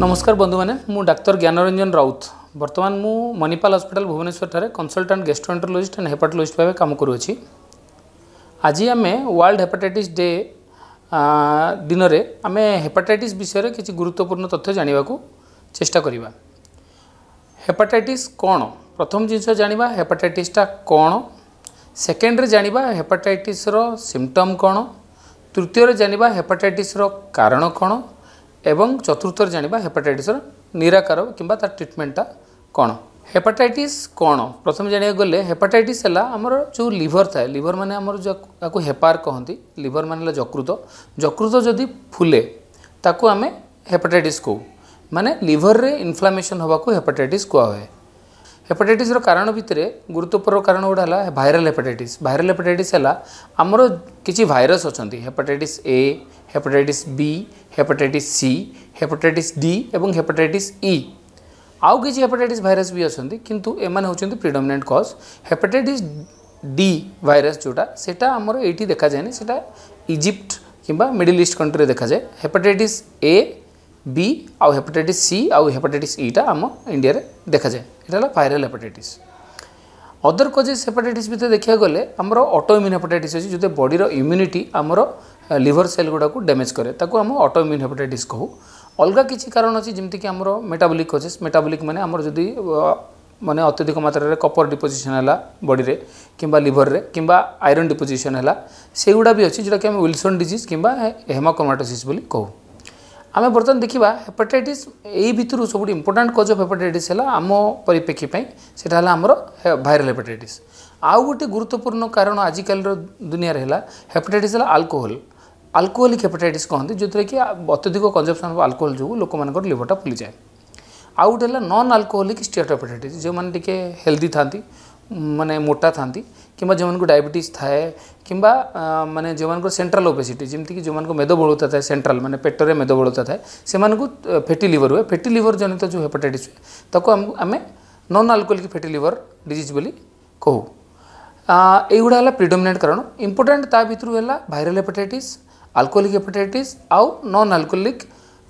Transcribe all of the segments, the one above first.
ନମସ୍କାର ବନ୍ଧୁମାନେ ମୁଁ ଡାକ୍ତର ଜ୍ଞାନରଞ୍ଜନ ରାଉତ ବର୍ତ୍ତମାନ ମୁଁ ମଣିପାଲ ହସ୍ପିଟାଲ ଭୁବନେଶ୍ୱରଠାରେ କନସଲଟାଣ୍ଟ ଗେଷ୍ଟ୍ରୋଏଣ୍ଟ୍ରୋଲୋଜିଷ୍ଟ ଆଣ୍ଡ ହେପାଟୋଲୋଜିଷ୍ଟ ଭାବେ କାମ କରୁଅଛି ଆଜି ଆମେ ୱାର୍ଲଡ ହେପାଟାଇଟିସ୍ ଡେ ଦିନରେ ଆମେ ହେପାଟାଇଟିସ୍ ବିଷୟରେ କିଛି ଗୁରୁତ୍ୱପୂର୍ଣ୍ଣ ତଥ୍ୟ ଜାଣିବାକୁ ଚେଷ୍ଟା କରିବା ହେପାଟାଇଟିସ୍ କ'ଣ ପ୍ରଥମ ଜିନିଷ ଜାଣିବା ହେପାଟାଇଟିସ୍ଟା କ'ଣ ସେକେଣ୍ଡରେ ଜାଣିବା ହେପାଟାଇଟିସ୍ର ସିମ୍ପଟମ୍ କ'ଣ ତୃତୀୟରେ ଜାଣିବା ହେପାଟାଇଟିସ୍ର କାରଣ କ'ଣ এবং চতুর্থরে জাঁয়া হেপাটাইটিসর নিরাকার কিংবা তার ট্রিটমেন্টটা କ'ଣ ହେପାଟାଇଟିସ୍ କ'ଣ ପ୍ରଥମେ ଜାଣିବାକୁ ଗଲେ ହେପାଟାଇଟିସ୍ ହେଲା ଆମର ଯେଉଁ ଲିଭର ଥାଏ ଲିଭର ମାନେ ଆମର ତାକୁ ହେପାର କହନ୍ତି ଲିଭର ମାନେ ହେଲା ଯକୃତ ଯକୃତ ଯଦି ଫୁଲେ ତାକୁ ଆମେ ହେପାଟାଇଟିସ୍ କହୁ ମାନେ ଲିଭରରେ ଇନଫ୍ଲାମେସନ୍ ହେବାକୁ ହେପାଟାଇଟିସ୍ କୁହାହୁଏ ହେପାଟାଇଟିସ୍ର କାରଣ ଭିତରେ ଗୁରୁତ୍ୱପୂର୍ଣ୍ଣ କାରଣ ଗୋଟେ ହେଲା ଭାଇରାଲ୍ ହେପାଟାଇଟିସ୍ ଭାଇରାଲ୍ ହେପାଟାଇଟିସ୍ ହେଲା ଆମର କିଛି ଭାଇରସ୍ ଅଛନ୍ତି hepatitis A hepatitis B hepatitis C hepatitis D ଏବଂ ହେପାଟାଇଟିସ୍ ଇ ଆଉ କିଛି ହେପାଟାଇଟିସ୍ ଭାଇରସ୍ ବି ଅଛନ୍ତି କିନ୍ତୁ ଏମାନେ ହେଉଛନ୍ତି predominant cause hepatitis D virus ଯେଉଁଟା ସେଇଟା ଆମର ଏଇଠି ଦେଖାଯାଏନି ସେଇଟା ଇଜିପ୍ଟ କିମ୍ବା ମିଡ଼ିଲ ଇଷ୍ଟ କଣ୍ଟ୍ରିରେ ଦେଖାଯାଏ ହେପାଟାଇଟିସ୍ ଏ ବି ଆଉ ହେପାଟାଇଟିସ୍ ସି ଆଉ ହେପାଟାଇଟିସ୍ ଇଟା ଆମ ଇଣ୍ଡିଆରେ ଦେଖାଯାଏ ଏଇଟା ହେଲା viral hepatitis other causes hepatitis ଭିତରେ ଦେଖିବାକୁ ଗଲେ ଆମର ଅଟୋ ଇମ୍ୟୁନ୍ ହେପାଟାଇଟିସ୍ ଅଛି ଯେଉଁଥିରେ ବଡ଼ିର ଇମ୍ୟୁନିଟି ଆମର লিভর সেলগুড়া ড্যামেজ করে তাকে আমি অটোইমিউন হেপাটাইটিস কু অলগা কিছু কারণ অছে যেমি আমার মেটাবোলিক কজেস মেটাবোলিক মানে আমার যদি মানে অত্যধিক মাত্রার কপর ডিপোজিশন হল বডিরে কিংবা লিভরের কিংবা আইরন ডিপোজিশন হল সেগুড়া বি অছে যেটা কি আমি উইলসন ডিজিজ কিংবা হেমাক্রোমাটোসিস বলে কহু आम बर्तमान देखा हेपाटाइट यही भितर सब इम्पोर्टाट कज अफ हेपाटाइट है आम परिप्रेक्षीपाई से आमर भाइराल हेपाटाइट आउ गोटे गुरुत्वपूर्ण कारण आजिकल दुनिया है हेपाटाइट है आल्कोहल आल्कोहलिक हेपाटाइट कहते जोथे कि अत्यधिक कंजप्सन अफ आल्कोहल जो लोक मानक लिवरटा फुली जाए आउ गोटे नन आल्कोहलिक स्टेट हेपाटाइट जो मैंने टी हेल्दी था मानने मोटा था କିମ୍ବା ଯେଉଁମାନଙ୍କୁ ଡାଇବେଟିସ୍ ଥାଏ କିମ୍ବା ମାନେ ଯେଉଁମାନଙ୍କର ସେଣ୍ଟ୍ରାଲ୍ ଓବେସିଟି ଯେମିତିକି ଯେଉଁମାନଙ୍କୁ ମେଦବହୁଳତା ଥାଏ ସେଣ୍ଟ୍ରାଲ୍ ମାନେ ପେଟରେ ମେଦବହୁଳତା ଥାଏ ସେମାନଙ୍କୁ ଫେଟି ଲିଭର ହୁଏ ଫେଟି ଲିଭର ଜନିତ ଯେଉଁ ହେପାଟାଇଟିସ୍ ହୁଏ ତାକୁ ଆମକୁ ଆମେ non alcoholic fatty liver disease ବୋଲି କହୁ ଏଇଗୁଡ଼ା ହେଲା ପ୍ରିଡୋମିନେଣ୍ଟ କାରଣ ଇମ୍ପୋର୍ଟାଣ୍ଟ ତା ଭିତରୁ ହେଲା ଭାଇରାଲ ହେପାଟାଇଟିସ୍ ଆଲକୋହଲିକ୍ ହେପାଟାଇଟିସ୍ ଆଉ non alcoholic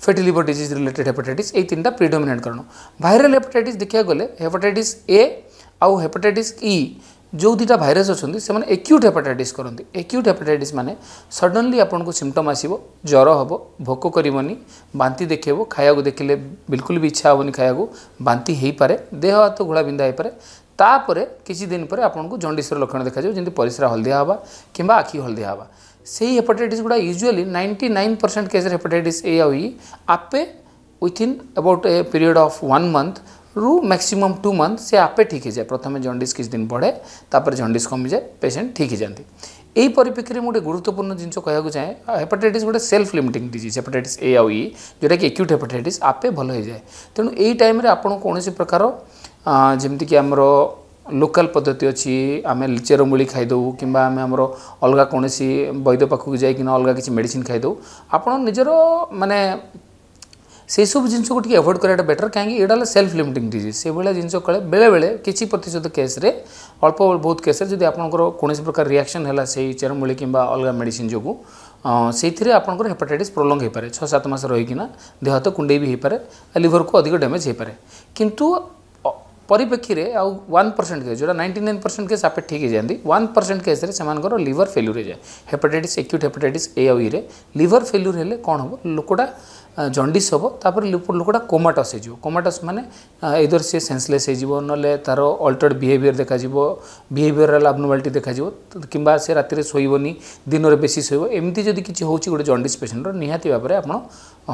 fatty liver disease related hepatitis ଏଇ ତିନିଟା ପ୍ରିଡୋମିନେଣ୍ଟ କାରଣ ଭାଇରାଲ ହେପାଟାଇଟିସ୍ ଦେଖିବାକୁ ଗଲେ ହେପାଟାଇଟିସ୍ ଏ ଆଉ ହେପାଟାଇଟିସ୍ ଇ जो दुटा भाइरस अच्छा से एक्यूट हेपाटाइट करते एक्यूट हेपाटाइट मैंने सडनली आपन को सिमटम आसो ज्वर हम भोक करनी बांति देखेब खाया देखिले बिल्कुल भी इच्छा हेनी खाया बांति पारे देह हाथ घोड़ा बिंधा हो पारे तापर किसी दिन पर आपको जंडिसर लक्षण देखा जमी परिसरा हलदिया हाँ कि आखि हलदिया हवा से ही हेपाटाइट गुड़ा usually ninety nine percent case hepatitis A आपे within about a period of one month রু ম্যাক্সিমম টু মন্থ সে আপে ঠিক হয়ে যায় প্রথমে জন্ডিস কিছুদিন বড়ে তাপরে জন্ডিস কমি যায় পেসেন্ট ঠিক হয়ে যাতে এই পরিপ্রেক্ষীরে গোটে গুরুত্বপূর্ণ জিনিস কু চাহে হেপাটাইটিস গোটে self limiting disease hepatitis A আউ ই যেটাকি এক্যুট হেপাটাইটিস আপে ভাল হয়ে যায় তেমন এই টাইমে আপনার কৌশি প্রকার যেমিকি আমার লোকাল পদ্ধতি ଅଛି ଆମେ ଚେରମୂଳି ଖାଇଦେଉ କିମ୍ବା ଆମେ ଆମର ଅଲଗା କୌଣସି ବୈଦ୍ୟ ପାଖକୁ ଯାଇକିନା ଅଲଗା କିଛି ମେଡ଼ିସିନ୍ ଖାଇଦେଉ ଆପଣ ନିଜର ମାନେ से सब जिन एवोड कराया बेटर कहीं सेल्फ लिमिटिंग डिज से भाया जिन बेले बेले किसी प्रतिशत केस्रे अल्प बहुत केस्रे आप आपर कौन प्रकार रियाक्शन है चेरमूली कि अलग मेड जो से आपर हेपाटाइट प्रलंग होपे छः सात मस रहीकिना देह हाथ कुंडे भी होपे लिभर को अधिक डैमेज हो पाए कि परिप्रेक्षी में आउ वन परसेंट केस जो नाइंटी नाइन परसेंट केस आप ठीक हो जाती one percent case liver failure हो जाए हेपाटाइट एक्यूट हेपाटाइट ए आउ ई लिभर फेल्यूर हेल्ले कौन हम लोकटा জন্ডিস হব তাপরে লোকটা কোমাটস হয়ে কোমাটস মানে এইদর সি সেন্সলেস হয়ে নলে তার অল্টর্ড বিহেভিয়ার দেখা বিহেভিয়ারাল আবনোমালিটি দেখা কিংবা সে রাতে শোবনি দিনরে বেশি শোব এমতি যদি কিছু হচ্ছে গোটে জন্ডিস পেসেন্টর নিহতি ভাবে আপনার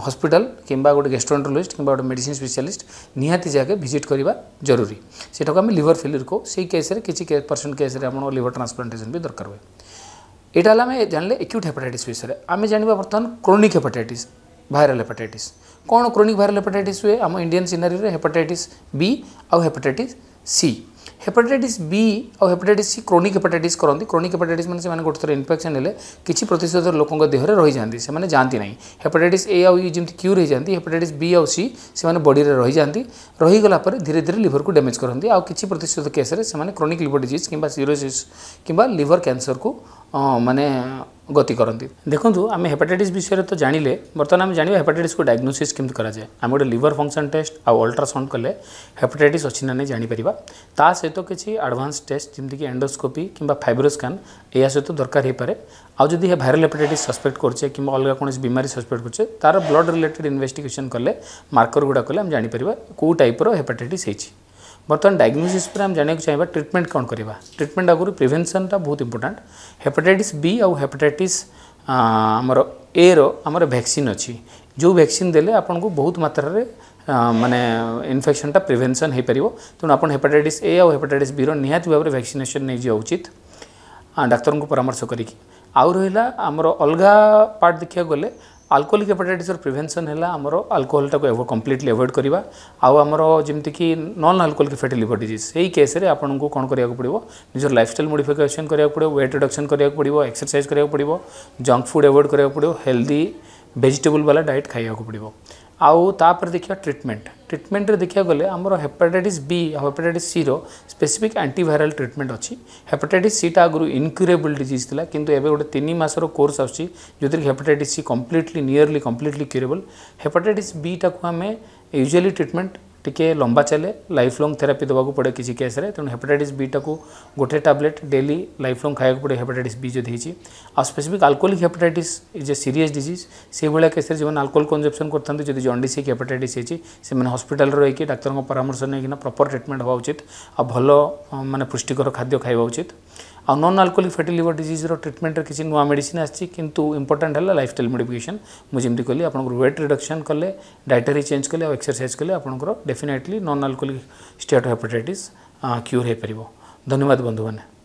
হসপিটাল কিংবা গোটে গেস্ট্রোন্টোলোজিস্ট কিংবা গোটে মেডিসিন স্পেশালিস্ট নিহতি যাকে ভিজিট করা জরুরি সেটাকে আমি লিভর ফেলিউর কো সেই কেসরে কিছু পরসেন্ট কেসরে আপনার লিভর ট্রান্সপ্লান্টেসন বি দরকার হুয়ে এটা হল আমি জাঁলে এক্যুট হেপাটাইটিস বিষয়ে আমি জাঁয়া বর্তমান ক্রোনিক হেপাটাইটিস ଭାଇରାଲ ହେପାଟାଇଟିସ୍ କ'ଣ କ୍ରୋନିକ୍ ଭାଇରାଲ ହେପାଟାଇଟିସ୍ ହୁଏ ଆମ ଇଣ୍ଡିଆନ୍ ସିନାରିଓରେ ହେପାଟାଇଟିସ୍ ବି ଆଉ ହେପାଟାଇଟିସ୍ ସି ହେପାଟାଇଟିସ୍ ବି ଆଉ ହେପାଟାଇଟିସ୍ ସି କ୍ରୋନିକ୍ ହେପାଟାଇଟିସ୍ କରନ୍ତି କ୍ରୋନିକ୍ ହେପାଟାଇଟିସ୍ ମାନେ ସେମାନେ ଗୋଟେ ଥର ଇନଫେକ୍ସନ୍ ହେଲେ କିଛି ପ୍ରତିଶତ ଲୋକଙ୍କ ଦେହରେ ରହିଯାନ୍ତି ସେମାନେ ଯାଆନ୍ତି ନାହିଁ ହେପାଟାଇଟିସ୍ ଏ ଆଉ ଇ ଯେମିତି କ୍ୟୁର୍ ହୋଇଯାନ୍ତି ହେପାଟାଇଟିସ୍ ବି ଆଉ ସି ସେମାନେ ବଡ଼ିରେ ରହିଯାନ୍ତି ରହିଗଲା ପରେ ଧୀରେ ଧୀରେ ଲିଭରକୁ ଡ୍ୟାମେଜ୍ କରନ୍ତି ଆଉ କିଛି ପ୍ରତିଶତ କେସ୍ରେ ସେମାନେ କ୍ରୋନିକ୍ ଲିଭର ଡିଜିଜ୍ କିମ୍ବା ସିରୋସିସ୍ କିମ୍ବା ଲିଭର କ୍ୟାନ୍ସରକୁ ମାନେ ଗତି କରନ୍ତି ଦେଖନ୍ତୁ ଆମେ ହେପାଟାଇଟିସ୍ ବିଷୟରେ ତ ଜାଣିଲେ ବର୍ତ୍ତମାନ ଆମେ ଜାଣିବା ହେପାଟାଇଟିସ୍କୁ ଡାଇଗ୍ନୋସିସ୍ କେମିତି କରାଯାଏ ଆମେ ଗୋଟେ ଲିଭର ଫଙ୍କସନ୍ ଟେଷ୍ଟ ଆଉ ଅଲ୍ଟ୍ରାସାଉଣ୍ଡ କଲେ ହେପାଟାଇଟିସ୍ ଅଛି ନା ନାହିଁ ଜାଣିପାରିବା ତା ସହିତ କିଛି ଆଡ଼ଭାନ୍ସ ଟେଷ୍ଟ ଯେମିତିକି ଏଣ୍ଡୋସ୍କୋପି କିମ୍ବା ଫାଇବ୍ରୋସ୍କାନ୍ ଏହା ସହିତ ଦରକାର ହେଇପାରେ ଆଉ ଯଦି ଏ ଭାଇରାଲ୍ ହେପାଟାଇଟିସ୍ ସସ୍ପେକ୍ଟ କରୁଛେ କିମ୍ବା ଅଲଗା କୌଣସି ବିମାରୀ ସସ୍ପେକ୍ଟ କରୁଛେ ତା'ର ବ୍ଲଡ୍ ରିଲେଟେଡ୍ ଇନଭେଷ୍ଟିଗେସନ୍ କଲେ ମାର୍କର ଗୁଡ଼ା କଲେ ଆମେ ଜାଣିପାରିବା କେଉଁ ଟାଇପ୍ର ହେପାଟାଇଟିସ୍ ହେଇଛି बर्तमान डायग्नोसीस हम जानक चाहिए ट्रिटमेंट कौन करवा ट्रिटमेंट आगे प्रिभेनसन बहुत इंपोर्टाट हेपाटाइट बी आउ हेपाटाइट आमर ए रमर भैक्सीन अच्छी जो भैक्सीन देने आपको बहुत मात्रा मानने इनफेक्शन टा प्रिभेनसन हो पार तेनाली हेपाटाइट ए आउ हेपाटाइट बी रहाती भाव में भैक्सीनेसन नहीं जावा उचित डाक्तर को परामर्श करी आउ रहा अलग पार्ट देखा गले ଆଲକୋହୋଲିକ୍ ହେପାଟାଇଟିସ୍ର ପ୍ରିଭେନ୍ସନ୍ ହେଲା ଆମର ଆଲକୋହଲଟାକୁ କମ୍ପ୍ଲିଟଲି ଆଭଏଡ଼ କରିବା ଆଉ ଆମର ଯେମିତିକି non alcoholic fatty liver disease ସେଇ କେସ୍ରେ ଆପଣଙ୍କୁ କ'ଣ କରିବାକୁ ପଡ଼ିବ ନିଜର ଲାଇଫଷ୍ଟାଇଲ୍ ମୋଡ଼ିଫିକେସନ୍ କରିବାକୁ ପଡ଼ିବ ୱେଟ୍ ରିଡକ୍ସନ୍ କରିବାକୁ ପଡ଼ିବ ଏକ୍ସରସାଇଜ୍ କରିବାକୁ ପଡ଼ିବ ଜଙ୍କ୍ ଫୁଡ଼୍ ଆଭଏଡ଼ କରିବାକୁ ପଡ଼ିବ ହେଲ୍ଦି ଭେଜିଟେବୁଲ୍ ବାଲା ଡାଏଟ୍ ଖାଇବାକୁ ପଡ଼ିବ ଆଉ ତାପରେ ଦେଖିବା ଟ୍ରିଟମେଣ୍ଟ ଟ୍ରିଟମେଣ୍ଟରେ ଦେଖିବାକୁ ଗଲେ ଆମର ହେପାଟାଇଟିସ୍ ବି ଆଉ ହେପାଟାଇଟିସ୍ ସିର ସ୍ପେସିଫିକ୍ ଆଣ୍ଟିଭାଇରାଲ୍ ଟ୍ରିଟମେଣ୍ଟ ଅଛି ହେପାଟାଇଟିସ୍ ସିଟା ଆଗରୁ ଇନକ୍ୟୁରେବଲ୍ ଡିଜିଜ୍ ଥିଲା କିନ୍ତୁ ଏବେ ଗୋଟେ ତିନି ମାସର କୋର୍ସ ଆସୁଛି ଯେଉଁଥିରେ hepatitis C completely nearly completely curable hepatitis ବିଟାକୁ ଆମେ ୟୁଜୁଆଲି ଟ୍ରିଟମେଣ୍ଟ টিকে লম্বা চলে লাইফ লং থেরাপি দেওয়া পড়ে কিছু কেস্রে তেমন হেপাটাইটিস বিটা গোটে ট্যাবলেট ডেলি লাইফ লং খাওয়া পড়ে হেপাটাইটিস বি যদি হয়েছি আসপেসিফিক আলকোহলিক হেপাটাইটিস যে সিরিয়াস ডিজিজ সেইভাবে কেস্রে যে আলকোহল কনজমসন করতে যদি জন্ডিস হয়েকি হেপাটাইটিস হয়েছি সে হসপিটাল রয়েকি ডাক্তার পরামর্শ নিয়ে প্রপর ট্রিটমেন্ট হওয়া উচিত আর ভাল মানে পুষ্টিকর খাদ্য খাইবা উচিত ଆଉ ନନ୍ ଆଲକୋହଲିକ୍ ଫ୍ୟାଟି ଲିଭର୍ ଡିଜିଜ୍ର ଟ୍ରିଟମେଣ୍ଟରେ କିଛି ନୂଆ ମେଡ଼ିସିନ୍ ଆସିଛି କିନ୍ତୁ ଇମ୍ପୋର୍ଟାଣ୍ଟ ହେଲା ଲାଇଫଷ୍ଟାଇଲ୍ ମୋଡିଫିକେସନ୍ ମୁଁ ଯେମିତି କହିଲି ଆପଣଙ୍କର ୱେଟ୍ ରିଡକ୍ସନ୍ କଲେ ଡାଏଟାରୀ ଚେଞ୍ଜ କଲେ ଆଉ ଏକ୍ସରସାଇଜ୍ କଲେ ଆପଣଙ୍କର definitely non alcoholic steatohepatitis cure ହୋଇପାରିବ ଧନ୍ୟବାଦ ବନ୍ଧୁମାନେ